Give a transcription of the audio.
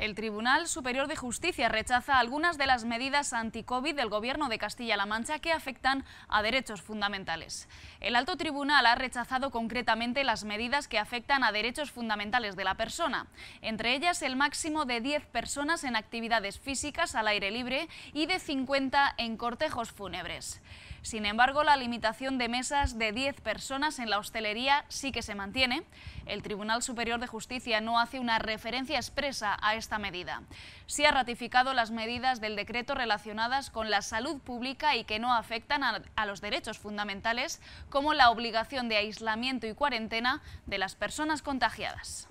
El Tribunal Superior de Justicia rechaza algunas de las medidas anti-COVID del Gobierno de Castilla-La Mancha que afectan a derechos fundamentales. El alto tribunal ha rechazado concretamente las medidas que afectan a derechos fundamentales de la persona, entre ellas el máximo de 10 personas en actividades físicas al aire libre y de 50 en cortejos fúnebres. Sin embargo, la limitación de mesas de 10 personas en la hostelería sí que se mantiene. El Tribunal Superior de Justicia no hace una referencia expresa a esta medida. Sí ha ratificado las medidas del decreto relacionadas con la salud pública y que no afectan a, a los derechos fundamentales, como la obligación de aislamiento y cuarentena de las personas contagiadas.